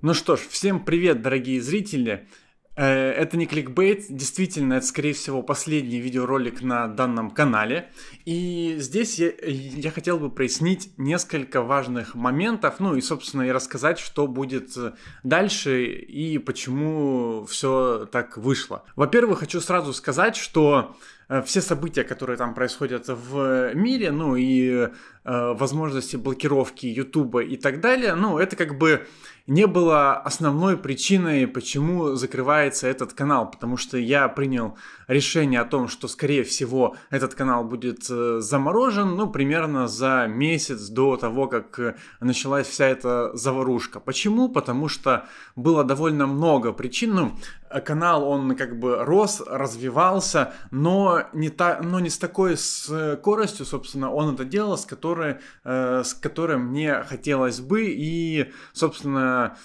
Ну что ж, всем привет, дорогие зрители. Э, это не кликбейт, действительно, это, скорее всего, последний видеоролик на данном канале. И здесь я, я хотел бы прояснить несколько важных моментов, ну и, собственно, и рассказать, что будет дальше и почему все так вышло. Во-первых, хочу сразу сказать, что Э, все события, которые там происходят в э, мире, ну и э, возможности блокировки Ютуба и так далее, ну это как бы не было основной причиной, почему закрывается этот канал, потому что я принял решение о том, что, скорее всего, этот канал будет заморожен, ну, примерно за месяц до того, как началась вся эта заварушка. Почему? Потому что было довольно много причин, ну, Э, канал, он как бы рос, развивался, но не, та, но не с такой э, скоростью, собственно, он это делал, с которой, э, с которой мне хотелось бы, и, собственно,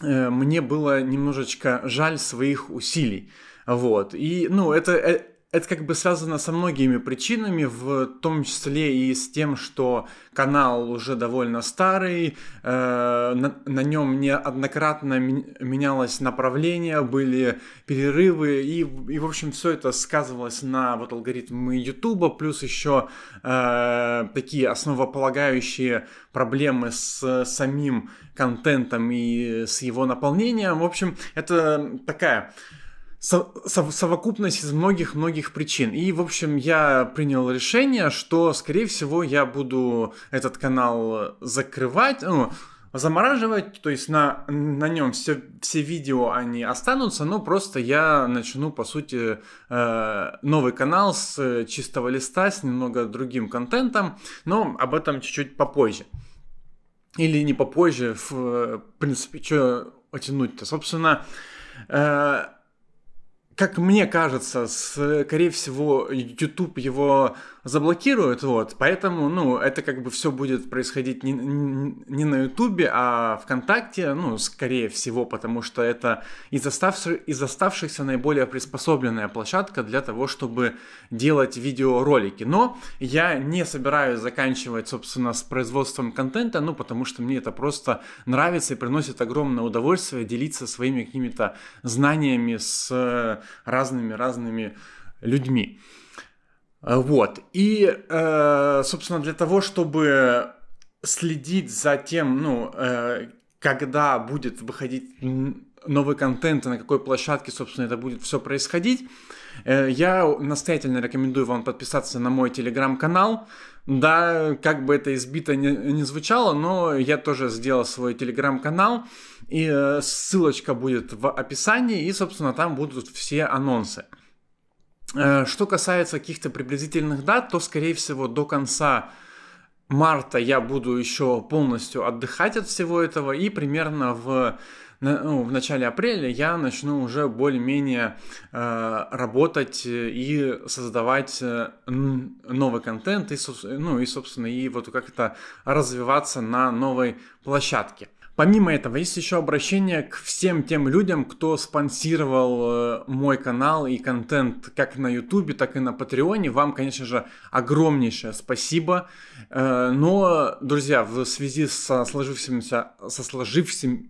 э, мне было немножечко жаль своих усилий. Вот. И, ну, это, э, это как бы связано со многими причинами, в том числе и с тем, что канал уже довольно старый, э, на, на нем неоднократно менялось направление, были перерывы, и, и в общем все это сказывалось на вот алгоритмы YouTube, плюс еще э, такие основополагающие проблемы с самим контентом и с его наполнением. В общем, это такая совокупность из многих-многих причин. И, в общем, я принял решение, что, скорее всего, я буду этот канал закрывать, ну, замораживать, то есть на, на нем все, все видео, они останутся, но просто я начну, по сути, э, новый канал с чистого листа, с немного другим контентом, но об этом чуть-чуть попозже. Или не попозже, в принципе, что тянуть-то? Собственно, э, как мне кажется, скорее всего, YouTube его заблокирует, вот, поэтому, ну, это как бы все будет происходить не, не на YouTube, а ВКонтакте, ну, скорее всего, потому что это из, оставших, из оставшихся наиболее приспособленная площадка для того, чтобы делать видеоролики. Но я не собираюсь заканчивать, собственно, с производством контента, ну, потому что мне это просто нравится и приносит огромное удовольствие делиться своими какими-то знаниями с разными-разными людьми. Э, вот. И, э, собственно, для того, чтобы следить за тем, ну, э, когда будет выходить новый контент и на какой площадке, собственно, это будет все происходить. Э, я настоятельно рекомендую вам подписаться на мой телеграм-канал. Да, как бы это избито не, не звучало, но я тоже сделал свой телеграм-канал. И э, ссылочка будет в описании, и, собственно, там будут все анонсы. Э, что касается каких-то приблизительных дат, то, скорее всего, до конца марта я буду еще полностью отдыхать от всего этого, и примерно в ну, в начале апреля я начну уже более-менее э, работать и создавать э, новый контент, и, ну и, собственно, и вот как то развиваться на новой площадке. Помимо этого, есть еще обращение к всем тем людям, кто спонсировал э, мой канал и контент как на Ютубе, так и на Патреоне. Вам, конечно же, огромнейшее спасибо. Э, но, друзья, в связи со сложившимся, со сложившимся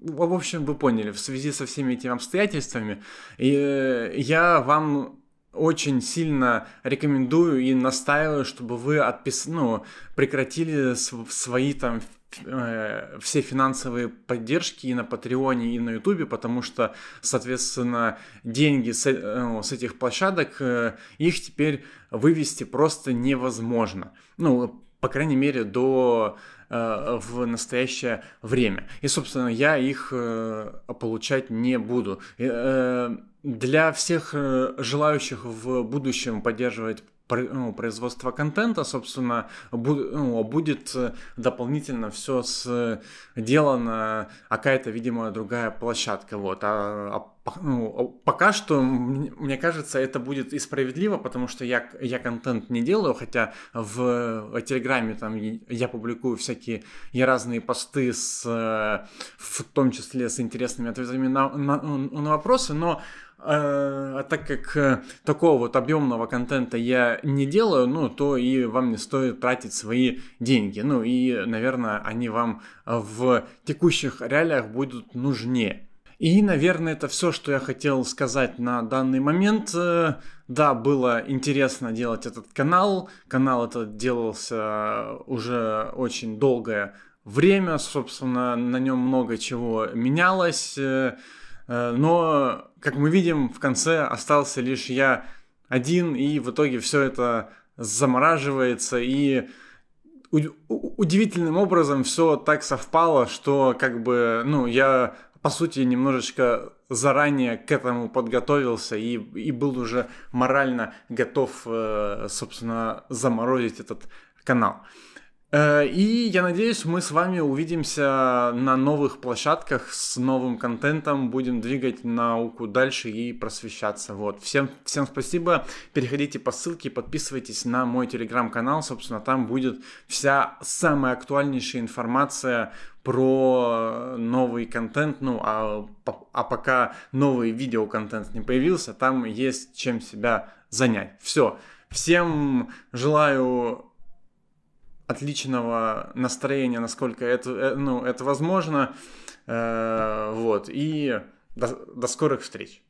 в общем, вы поняли, в связи со всеми этими обстоятельствами, э, я вам очень сильно рекомендую и настаиваю, чтобы вы отпис... ну, прекратили свои там Э, все финансовые поддержки и на Патреоне, и на Ютубе, потому что, соответственно, деньги с, э, ну, с этих площадок, э, их теперь вывести просто невозможно. Ну, по крайней мере, до в настоящее время. И, собственно, я их получать не буду. Для всех желающих в будущем поддерживать ну, производства контента, собственно, ну, будет э, дополнительно все сделано, э, а какая-то, видимо, другая площадка. Вот. А, а ну, а пока что, мне кажется, это будет и справедливо, потому что я, я контент не делаю, хотя в Телеграме там я публикую всякие я разные посты, с, э, в том числе с интересными ответами на, на, на вопросы, но Э, а так как э, такого вот объемного контента я не делаю, ну, то и вам не стоит тратить свои деньги. Ну, и, наверное, они вам э, в текущих реалиях будут нужнее. И, наверное, это все, что я хотел сказать на данный момент. Да, было интересно делать этот канал. Канал этот делался уже очень долгое время. Собственно, на нем много чего менялось. Э, но, как мы видим, в конце остался лишь я один, и в итоге все это замораживается, и удивительным образом все так совпало, что как бы, ну, я, по сути, немножечко заранее к этому подготовился и, и был уже морально готов, э, собственно, заморозить этот канал. Э, и я надеюсь, мы с вами увидимся на новых площадках с новым контентом, будем двигать науку дальше и просвещаться. Вот. Всем, всем спасибо, переходите по ссылке, подписывайтесь на мой телеграм-канал, собственно, там будет вся самая актуальнейшая информация про новый контент, ну, а, а пока новый видеоконтент не появился, там есть чем себя занять. Все, всем желаю отличного настроения, насколько это, э, ну, это возможно. Э, вот. И до, до скорых встреч.